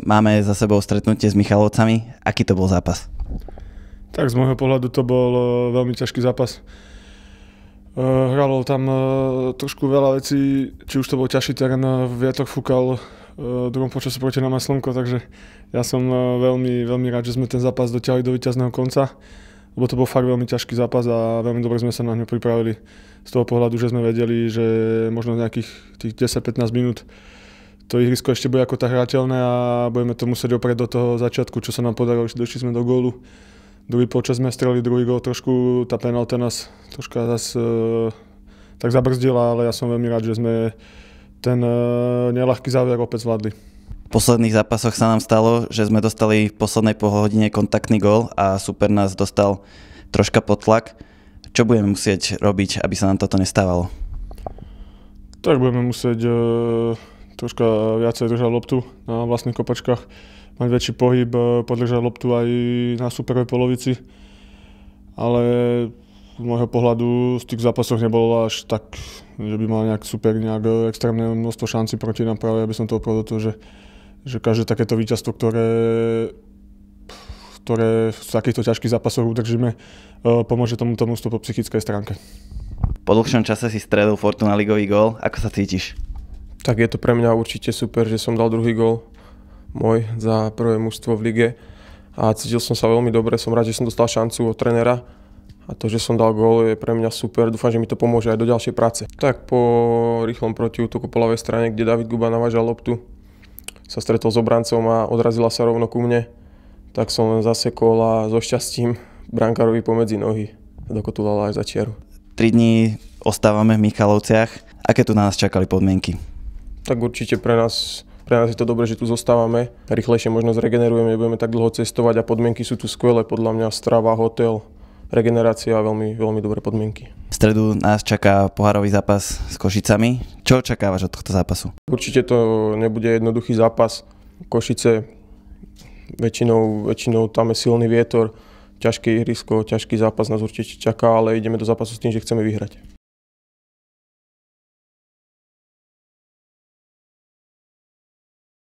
Máme za sebou stretnutie s Michalovcami. Aký to bol zápas? Tak z môjho pohľadu to bol e, veľmi ťažký zápas. E, hralo tam e, trošku veľa vecí, či už to bol ťažší terén, vietor fúkal v druhom počasu proti nám aj slnko, takže ja som veľmi, veľmi rád, že sme ten zápas dotiahli do víťazného konca, lebo to bol fakt veľmi ťažký zápas a veľmi dobre sme sa na ňu pripravili z toho pohľadu, že sme vedeli, že možno nejakých tých 10-15 minút to ihrisko ešte bude ako tak hrateľné a budeme to musieť oprieť do toho začiatku, čo sa nám podarilo, že došli sme do gólu. Druhý počas sme streli, druhý gól trošku, tá penalta nás troška e, tak zabrzdila, ale ja som veľmi rád, že sme ten e, nelahký záver opäť zvládli. V posledných zápasoch sa nám stalo, že sme dostali v poslednej polhodine kontaktný gól a super nás dostal troška pod tlak. Čo budeme musieť robiť, aby sa nám toto nestávalo? Tak budeme musieť e, troška viacej držať loptu na vlastných kopačkách, mať väčší pohyb, e, podržať loptu aj na superovej polovici. Ale z môjho pohľadu z tých zápasoch nebolo až tak, že by mal nejak super, nejak e, extrémne množstvo šanci proti nám práve, aby som to opravil to, že, že každé takéto víťazstvo, ktoré ktoré v takýchto ťažkých zápasoch udržíme, e, pomôže tomu tomu po psychickej stránke. Po dlhšom čase si stredil Fortuna ligový gól. Ako sa cítiš? tak je to pre mňa určite super, že som dal druhý gol môj za prvé mužstvo v lige a cítil som sa veľmi dobre, som rád, že som dostal šancu od trenera a to, že som dal gól, je pre mňa super. Dúfam, že mi to pomôže aj do ďalšej práce. Tak po rýchlom protiútoku po ľavej strane, kde David Guba navážal loptu, sa stretol s obrancom a odrazila sa rovno ku mne, tak som len zasekol a so šťastím brankárovi pomedzi nohy dokotulala až za čiaru. Tri dní ostávame v Michalovciach. Aké tu na nás čakali podmienky? Tak určite pre nás, pre nás je to dobré, že tu zostávame. Rýchlejšie možno zregenerujeme, nebudeme tak dlho cestovať a podmienky sú tu skvelé. Podľa mňa strava, hotel, regenerácia a veľmi, veľmi dobré podmienky. V stredu nás čaká pohárový zápas s Košicami. Čo očakávaš od tohto zápasu? Určite to nebude jednoduchý zápas. Košice väčšinou, väčšinou tam je silný vietor, ťažké ihrisko, ťažký zápas nás určite čaká, ale ideme do zápasu s tým, že chceme vyhrať.